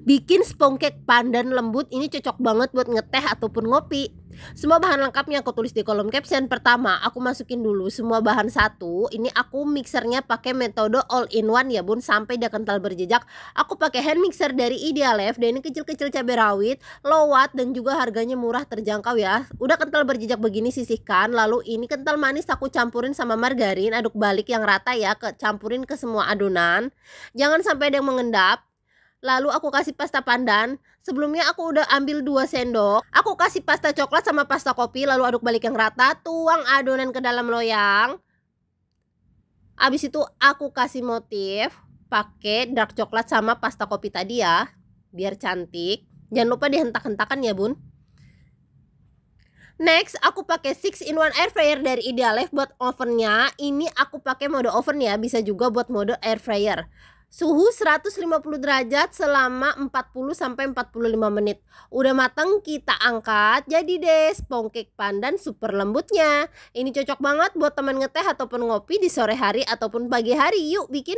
Bikin cake pandan lembut ini cocok banget buat ngeteh ataupun ngopi. Semua bahan lengkapnya aku tulis di kolom caption. Pertama, aku masukin dulu semua bahan satu. Ini aku mixernya pakai metode all in one ya bun sampai dia kental berjejak. Aku pakai hand mixer dari Idealife dan ini kecil-kecil cabai rawit, lowat dan juga harganya murah terjangkau ya. Udah kental berjejak begini sisihkan. Lalu ini kental manis aku campurin sama margarin, aduk balik yang rata ya, ke campurin ke semua adonan. Jangan sampai ada yang mengendap Lalu aku kasih pasta pandan. Sebelumnya aku udah ambil 2 sendok. Aku kasih pasta coklat sama pasta kopi lalu aduk balik yang rata, tuang adonan ke dalam loyang. Abis itu aku kasih motif pakai dark coklat sama pasta kopi tadi ya, biar cantik. Jangan lupa dihentak-hentakan ya, Bun. Next, aku pakai 6 in 1 air fryer dari Idealife buat ovennya. Ini aku pakai mode oven ya, bisa juga buat mode air fryer. Suhu 150 derajat selama 40 sampai 45 menit. Udah matang kita angkat. Jadi deh cake pandan super lembutnya. Ini cocok banget buat teman ngeteh ataupun ngopi di sore hari ataupun pagi hari. Yuk bikin.